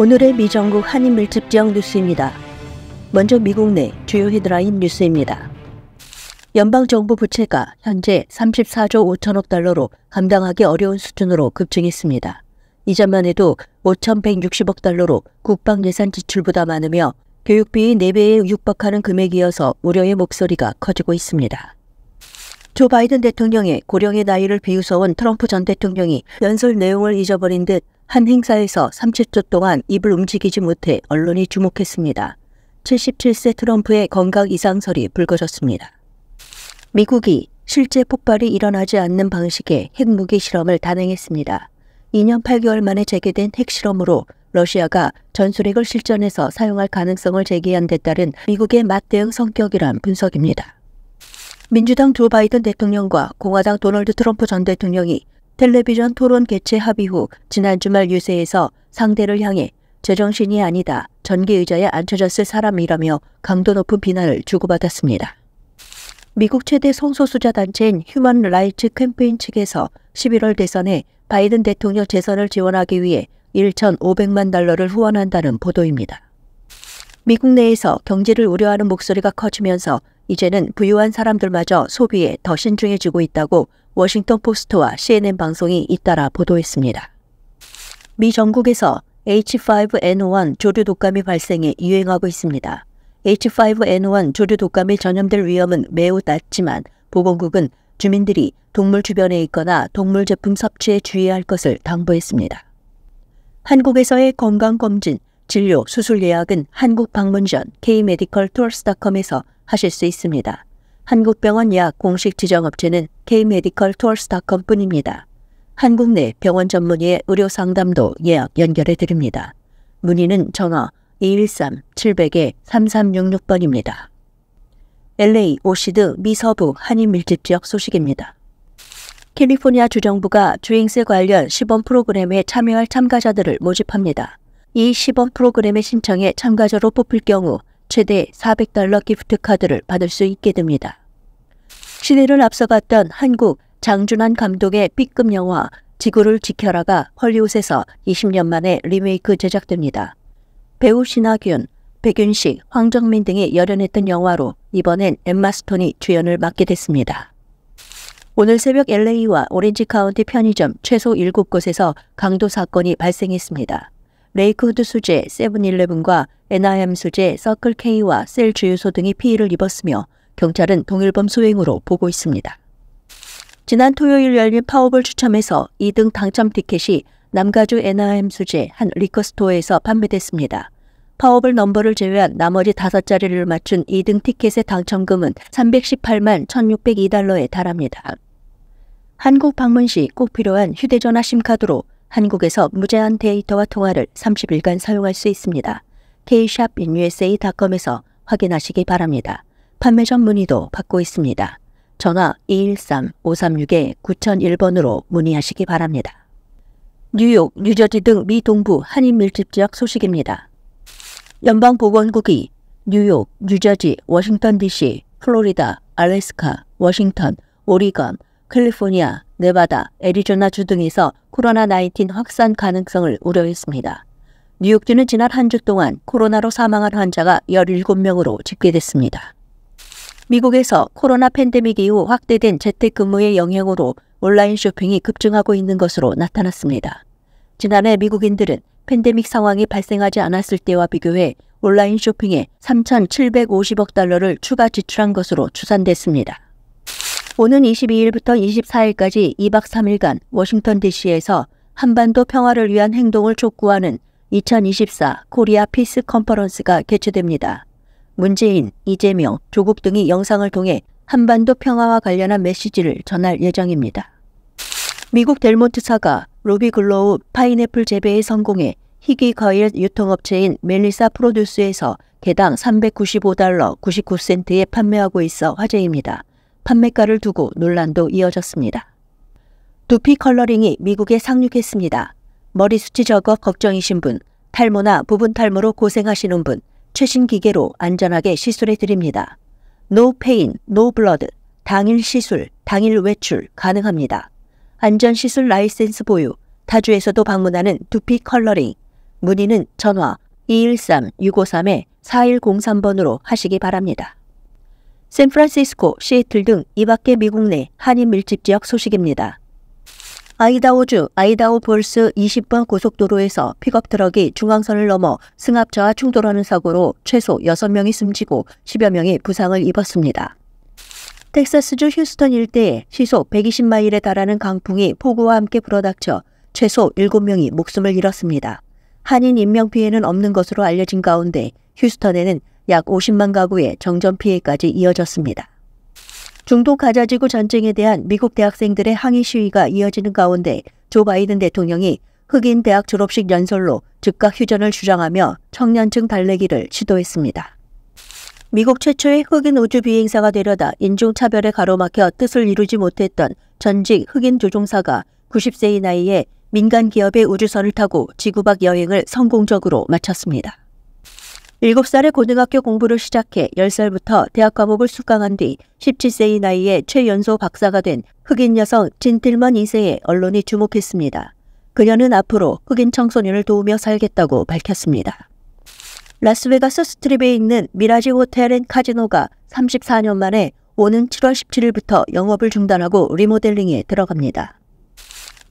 오늘의 미정국 한인밀 특정 뉴스입니다. 먼저 미국 내 주요 히드라인 뉴스입니다. 연방정부 부채가 현재 34조 5천억 달러로 감당하기 어려운 수준으로 급증했습니다. 이전만 해도 5,160억 달러로 국방예산 지출보다 많으며 교육비의 4배에 육박하는 금액이어서 우려의 목소리가 커지고 있습니다. 조 바이든 대통령의 고령의 나이를 비웃어온 트럼프 전 대통령이 연설 내용을 잊어버린 듯한 행사에서 30초 동안 입을 움직이지 못해 언론이 주목했습니다. 77세 트럼프의 건강 이상설이 불거졌습니다. 미국이 실제 폭발이 일어나지 않는 방식의 핵무기 실험을 단행했습니다. 2년 8개월 만에 재개된 핵실험으로 러시아가 전술핵을 실전에서 사용할 가능성을 제기한 데 따른 미국의 맞대응 성격이란 분석입니다. 민주당 조 바이든 대통령과 공화당 도널드 트럼프 전 대통령이 텔레비전 토론 개최 합의 후 지난 주말 유세에서 상대를 향해 제정신이 아니다. 전기의자에 앉혀졌을 사람이라며 강도 높은 비난을 주고받았습니다. 미국 최대 성소수자 단체인 휴먼 라이츠 캠페인 측에서 11월 대선에 바이든 대통령 재선을 지원하기 위해 1,500만 달러를 후원한다는 보도입니다. 미국 내에서 경제를 우려하는 목소리가 커지면서 이제는 부유한 사람들마저 소비에 더 신중해지고 있다고 워싱턴 포스트와 CNN 방송이 잇따라 보도했습니다. 미 전국에서 H5N1 조류 독감이 발생해 유행하고 있습니다. H5N1 조류 독감이 전염될 위험은 매우 낮지만 보건국은 주민들이 동물 주변에 있거나 동물 제품 섭취에 주의할 것을 당부했습니다. 한국에서의 건강검진 진료, 수술 예약은 한국 방문 전 kmedicaltours.com에서 하실 수 있습니다. 한국병원 예약 공식 지정업체는 kmedicaltours.com뿐입니다. 한국 내 병원 전문의의 의료 상담도 예약 연결해 드립니다. 문의는 전화 213-700-3366번입니다. LA 오시드 미서부 한인 밀집 지역 소식입니다. 캘리포니아 주정부가 주행세 관련 시범 프로그램에 참여할 참가자들을 모집합니다. 이 시범 프로그램의 신청에 참가자로 뽑힐 경우 최대 400달러 기프트 카드를 받을 수 있게 됩니다. 시대를 앞서갔던 한국 장준환 감독의 B급 영화 지구를 지켜라가 헐리웃에서 20년 만에 리메이크 제작됩니다. 배우 신하균, 백윤식, 황정민 등이 열연했던 영화로 이번엔 엠마 스톤이 주연을 맡게 됐습니다. 오늘 새벽 LA와 오렌지 카운티 편의점 최소 7곳에서 강도 사건이 발생했습니다. 레이크후드 수제, 세븐일레븐과 n 나 m 수제, 서클K와 셀 주유소 등이 피해를 입었으며 경찰은 동일범 소행으로 보고 있습니다. 지난 토요일 열린 파워볼 추첨에서 2등 당첨 티켓이 남가주 n 나 m 수제 한 리커스토어에서 판매됐습니다. 파워볼 넘버를 제외한 나머지 5자리를 맞춘 2등 티켓의 당첨금은 318만 1602달러에 달합니다. 한국 방문 시 꼭 필요한 휴대전화 심카드로 한국에서 무제한 데이터와 통화를 30일간 사용할 수 있습니다. k-usa.com에서 확인하시기 바랍니다. 판매 전 문의도 받고 있습니다. 전화 213-536-9001번으로 문의하시기 바랍니다. 뉴욕, 뉴저지 등 미 동부 한인 밀집 지역 소식입니다. 연방보건국이 뉴욕, 뉴저지, 워싱턴 DC, 플로리다, 알래스카, 워싱턴, 오리건, 캘리포니아, 네바다, 애리조나주 등에서 코로나19 확산 가능성을 우려했습니다. 뉴욕주는 지난 한 주 동안 코로나로 사망한 환자가 17명으로 집계됐습니다. 미국에서 코로나 팬데믹 이후 확대된 재택근무의 영향으로 온라인 쇼핑이 급증하고 있는 것으로 나타났습니다. 지난해 미국인들은 팬데믹 상황이 발생하지 않았을 때와 비교해 온라인 쇼핑에 3,750억 달러를 추가 지출한 것으로 추산됐습니다. 오는 22일부터 24일까지 2박 3일간 워싱턴 DC에서 한반도 평화를 위한 행동을 촉구하는 2024 코리아 피스 컨퍼런스가 개최됩니다. 문재인, 이재명, 조국 등이 영상을 통해 한반도 평화와 관련한 메시지를 전할 예정입니다. 미국 델몬트사가 로비 글로우 파인애플 재배에 성공해 희귀 과일 유통업체인 멜리사 프로듀스에서 개당 395달러 99센트에 판매하고 있어 화제입니다. 판매가를 두고 논란도 이어졌습니다. 두피 컬러링이 미국에 상륙했습니다. 머리 수치 저거 걱정이신 분, 탈모나 부분 탈모로 고생하시는 분, 최신 기계로 안전하게 시술해 드립니다. 노 페인, 노 블러드, 당일 시술, 당일 외출 가능합니다. 안전 시술 라이센스 보유, 타주에서도 방문하는 두피 컬러링. 문의는 전화 213-653-4103번으로 하시기 바랍니다. 샌프란시스코, 시애틀 등 이밖에 미국 내 한인 밀집 지역 소식입니다. 아이다호주 아이다호 볼스 20번 고속도로에서 픽업 트럭이 중앙선을 넘어 승합차와 충돌하는 사고로 최소 6명이 숨지고 10여 명이 부상을 입었습니다. 텍사스주 휴스턴 일대에 시속 120마일에 달하는 강풍이 폭우와 함께 불어닥쳐 최소 7명이 목숨을 잃었습니다. 한인 인명 피해는 없는 것으로 알려진 가운데 휴스턴에는 약 50만 가구의 정전 피해까지 이어졌습니다. 중동 가자지구 전쟁에 대한 미국 대학생들의 항의 시위가 이어지는 가운데 조 바이든 대통령이 흑인 대학 졸업식 연설로 즉각 휴전을 주장하며 청년층 달래기를 시도했습니다. 미국 최초의 흑인 우주 비행사가 되려다 인종차별에 가로막혀 뜻을 이루지 못했던 전직 흑인 조종사가 90세의 나이에 민간 기업의 우주선을 타고 지구 밖 여행을 성공적으로 마쳤습니다. 7살에 고등학교 공부를 시작해 10살부터 대학 과목을 수강한 뒤 17세의 나이에 최연소 박사가 된 흑인 여성 진틸먼 2세에 언론이 주목했습니다. 그녀는 앞으로 흑인 청소년을 도우며 살겠다고 밝혔습니다. 라스베가스 스트립에 있는 미라지 호텔 앤 카지노가 34년 만에 오는 7월 17일부터 영업을 중단하고 리모델링에 들어갑니다.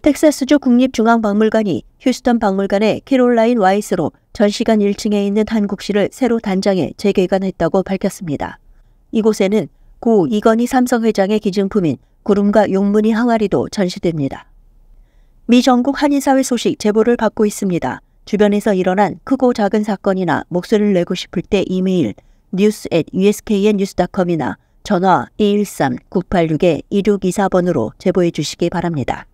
텍사스주 국립중앙박물관이 휴스턴 박물관의 캐롤라인 와이스로 전시관 1층에 있는 한국시를 새로 단장해 재개관했다고 밝혔습니다. 이곳에는 고 이건희 삼성 회장의 기증품인 구름과 용문이 항아리도 전시됩니다. 미 전국 한인사회 소식 제보를 받고 있습니다. 주변에서 일어난 크고 작은 사건이나 목소리를 내고 싶을 때 이메일 news at usknnews.com이나 전화 213-986-1624번으로 제보해 주시기 바랍니다.